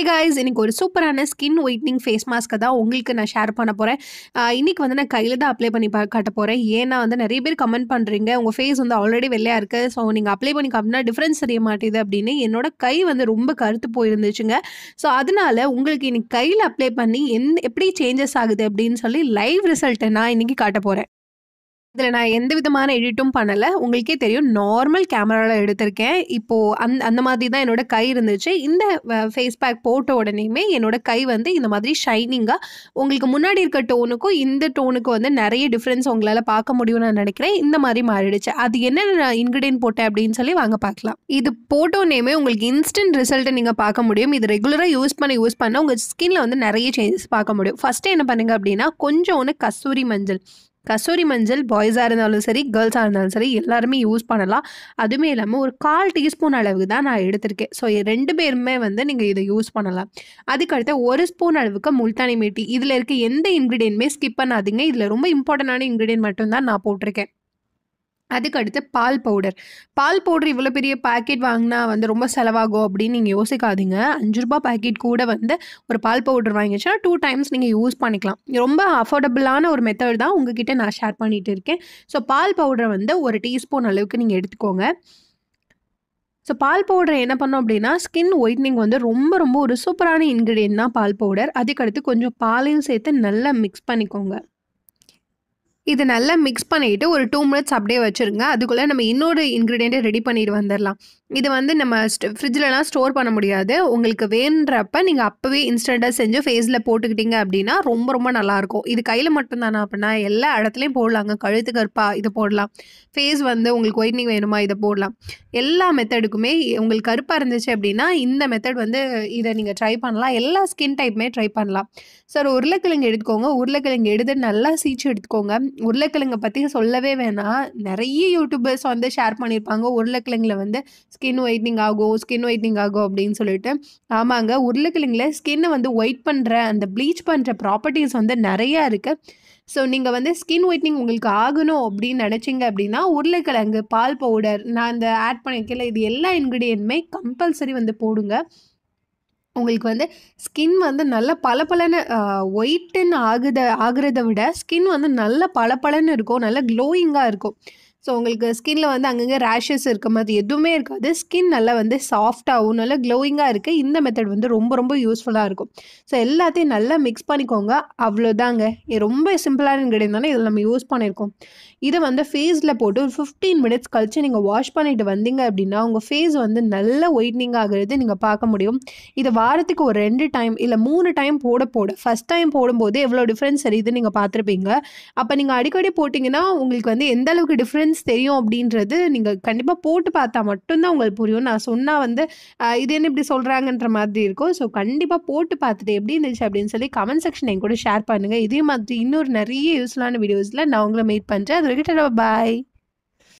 hey guys ஒரு சூப்பரான skin whitening face மாஸ்க்கை தான் உங்களுக்கு நான் ஷேர் பண்ண போகிறேன் இன்னைக்கு வந்து நான் கையில் தான் அப்ளை பண்ணி காட்ட போகிறேன் ஏன்னா வந்து நிறைய பேர் கமெண்ட் பண்ணுறீங்க உங்கள் ஃபேஸ் வந்து ஆல்ரெடி வெள்ளையாக இருக்குது ஸோ நீங்கள் அப்ளை பண்ணி காப்பினா டிஃப்ரென்ஸ் தெரிய மாட்டேது அப்படின்னு என்னோட கை வந்து ரொம்ப கருத்து போயிருந்துச்சுங்க ஸோ அதனால் உங்களுக்கு இன்னைக்கு கையில் அப்ளை பண்ணி எந் எப்படி சேஞ்சஸ் ஆகுது அப்படின்னு சொல்லி லைவ் ரிசல்ட்டை நான் இன்றைக்கி காட்ட போகிறேன் இதில் நான் எந்த விதமான எடிட்டும் பண்ணலை உங்களுக்கே தெரியும் நார்மல் கேமராவில் எடுத்திருக்கேன் இப்போது அந் அந்த மாதிரி தான் என்னோடய கை இருந்துச்சு இந்த ஃபேஸ் பேக் போட்ட உடனேயுமே என்னோடய கை வந்து இந்த மாதிரி ஷைனிங்காக உங்களுக்கு முன்னாடி இருக்க டோனுக்கும் இந்த டோனுக்கும் வந்து நிறைய டிஃப்ரென்ஸ் உங்களால் பார்க்க முடியும்னு நான் நினைக்கிறேன் இந்த மாதிரி மாறிடுச்சு அது என்னென்ன இன்க்ரீடியன்ட் போட்டேன் அப்படின்னு சொல்லி வாங்க பார்க்கலாம் இது போட்டோன்னேயுமே உங்களுக்கு இன்ஸ்டன்ட் ரிசல்ட்டை நீங்கள் பார்க்க முடியும் இது ரெகுலராக யூஸ் பண்ண யூஸ் பண்ணால் உங்கள் ஸ்கின்ல வந்து நிறைய சேஞ்சஸ் பார்க்க முடியும் ஃபஸ்ட்டு என்ன பண்ணுங்கள் அப்படின்னா கொஞ்சம் ஒன்று கஸ்தூரி மஞ்சள் கஸ்தூரி மஞ்சள் பாய்ஸாக இருந்தாலும் சரி கேர்ள்ஸாக இருந்தாலும் சரி எல்லாருமே யூஸ் பண்ணலாம் அதுவுமே இல்லாமல் ஒரு கால் டீஸ்பூன் அளவுக்கு தான் நான் எடுத்திருக்கேன் ஸோ ரெண்டு பேருமே வந்து நீங்கள் இதை யூஸ் பண்ணலாம் அதுக்கடுத்து ஒரு ஸ்பூன் அளவுக்கு முல்தானி மீட்டி இதில் இருக்க எந்த இன்க்ரீடியன்ட்மே ஸ்கிப் பண்ணாதீங்க இதில் ரொம்ப இம்பார்ட்டண்டான இன்க்ரீடியன்ட் மட்டும்தான் நான் போட்டிருக்கேன் அதுக்கடுத்து பால் பவுடர் பால் பவுடர் இவ்வளோ பெரிய பேக்கெட் வாங்கினா வந்து ரொம்ப செலவாகும் அப்படின்னு நீங்கள் யோசிக்காதீங்க அஞ்சு ரூபா பேக்கெட் கூட வந்து ஒரு பால் பவுடர் வாங்கிச்சுன்னா டூ டைம்ஸ் நீங்கள் யூஸ் பண்ணிக்கலாம் ரொம்ப அஃபோர்டபுளான ஒரு மெத்தட் தான் உங்ககிட்ட நான் ஷேர் பண்ணிகிட்டு இருக்கேன் ஸோ பால் பவுடர் வந்து ஒரு டீஸ்பூன் அளவுக்கு நீங்கள் எடுத்துக்கோங்க ஸோ பால் பவுடர் என்ன பண்ணோம் அப்படின்னா ஸ்கின் ஒயிட்னிங் வந்து ரொம்ப ரொம்ப ஒரு சூப்பரான இன்க்ரீடியன்ட் தான் பால் பவுடர் அதுக்கடுத்து கொஞ்சம் பாலையும் சேர்த்து நல்லா மிக்ஸ் பண்ணிக்கோங்க இது நல்லா மிக்ஸ் பண்ணிவிட்டு ஒரு டூ மினிட்ஸ் அப்படியே வச்சுருங்க அதுக்குள்ளே நம்ம இன்னொரு இன்க்ரீடியண்ட்டை ரெடி பண்ணிட்டு வந்துடலாம் இது வந்து நம்ம ஃப்ரிட்ஜ்லலாம் ஸ்டோர் பண்ண முடியாது உங்களுக்கு வேணுன்றப்ப நீங்கள் அப்போவே இன்ஸ்டண்ட்டாக செஞ்சு ஃபேஸில் போட்டுக்கிட்டீங்க அப்படின்னா ரொம்ப ரொம்ப நல்லாயிருக்கும் இது கையில் மட்டும்தானா அப்படின்னா எல்லா இடத்துலையும் போடலாங்க கழுத்து கருப்பாக இது போடலாம் ஃபேஸ் வந்து உங்களுக்கு ஒயிட்னிங் வேணுமா இதை போடலாம் எல்லா மெத்தடுக்குமே உங்களுக்கு கருப்பாக இருந்துச்சு அப்படின்னா இந்த மெத்தட் வந்து இதை நீங்கள் ட்ரை பண்ணலாம் எல்லா ஸ்கின் டைப்புமே ட்ரை பண்ணலாம் சார் உருளைக்கிழங்கு எடுத்துக்கோங்க உருளைக்கிழங்கு எடுத்து நல்லா சீச்சு எடுத்துக்கோங்க உருளைக்கிழங்கை பற்றி சொல்லவே வேணாம் நிறைய யூடியூபர்ஸ் வந்து ஷேர் பண்ணியிருப்பாங்க உருளைக்கிழங்குல வந்து ஸ்கின் ஒயிட்னிங் ஆகும் ஸ்கின் ஒயிட்னிங் ஆகும் அப்படின்னு சொல்லிட்டு ஆமாங்க உருளைக்கிழங்குல ஸ்கின்னை வந்து ஒயிட் பண்ணுற அந்த ப்ளீச் பண்ணுற ப்ராப்பர்ட்டிஸ் வந்து நிறையா இருக்குது ஸோ நீங்கள் வந்து ஸ்கின் ஒயிட்னிங் உங்களுக்கு ஆகணும் அப்படின்னு நினச்சிங்க அப்படின்னா உருளைக்கிழங்கு பால் பவுடர் நான் இந்த ஆட் பண்ணிக்கல இது எல்லா இன்க்ரீடியன்ட்மே கம்பல்சரி வந்து போடுங்க உங்களுக்கு வந்து ஸ்கின் வந்து நல்ல பளபளன்னு ஒயிட்டன் ஆகுத ஆகிறத விட ஸ்கின் வந்து நல்ல பளபளன்னு இருக்கும் நல்ல க்ளோயிங்காக இருக்கும் ஸோ உங்களுக்கு ஸ்கின்ல வந்து அங்கங்கே ரேஷஸ் இருக்க மாதிரி எதுவுமே இருக்காது ஸ்கின் நல்லா வந்து சாஃப்டாகவும் நல்லா க்ளோயிங்காக இருக்குது இந்த மெத்தட் வந்து ரொம்ப ரொம்ப யூஸ்ஃபுல்லாக இருக்கும் ஸோ எல்லாத்தையும் நல்லா மிக்ஸ் பண்ணிக்கோங்க அவ்வளோதாங்க ரொம்ப சிம்பிளான கிடையாதுனால இதில் நம்ம யூஸ் பண்ணியிருக்கோம் இதை வந்து ஃபேஸில் போட்டு ஒரு ஃபிஃப்டீன் மினிட்ஸ் கழித்து நீங்கள் வாஷ் பண்ணிட்டு வந்தீங்க அப்படின்னா உங்கள் ஃபேஸ் வந்து நல்ல ஒயிட்னிங் ஆகுறது நீங்கள் பார்க்க முடியும் இதை வாரத்துக்கு ஒரு ரெண்டு டைம் இல்லை மூணு டைம் போட போட ஃபஸ்ட் டைம் போடும்போது எவ்வளோ டிஃப்ரென்ஸ் தெரியுது நீங்கள் பார்த்துருப்பீங்க அப்போ நீங்கள் அடிக்கடி போட்டிங்கன்னா உங்களுக்கு வந்து எந்த அளவுக்கு டிஃப்ரென்ஸ் டிஃப்ரென்ஸ் தெரியும் அப்படின்றது நீங்கள் கண்டிப்பாக போட்டு பார்த்தா மட்டும்தான் உங்களுக்கு புரியும் நான் சொன்னால் வந்து இது என்ன இப்படி சொல்கிறாங்கன்ற மாதிரி இருக்கும் ஸோ கண்டிப்பாக போட்டு பார்த்துட்டு எப்படி இருந்துச்சு அப்படின்னு சொல்லி கமெண்ட் செக்ஷன் என் கூட ஷேர் பண்ணுங்கள் இதே மாதிரி இன்னொரு நிறைய யூஸ்ஃபுல்லான வீடியோஸில் நான் உங்களை மீட் பண்ணுறேன் அது வரைக்கும் பாய்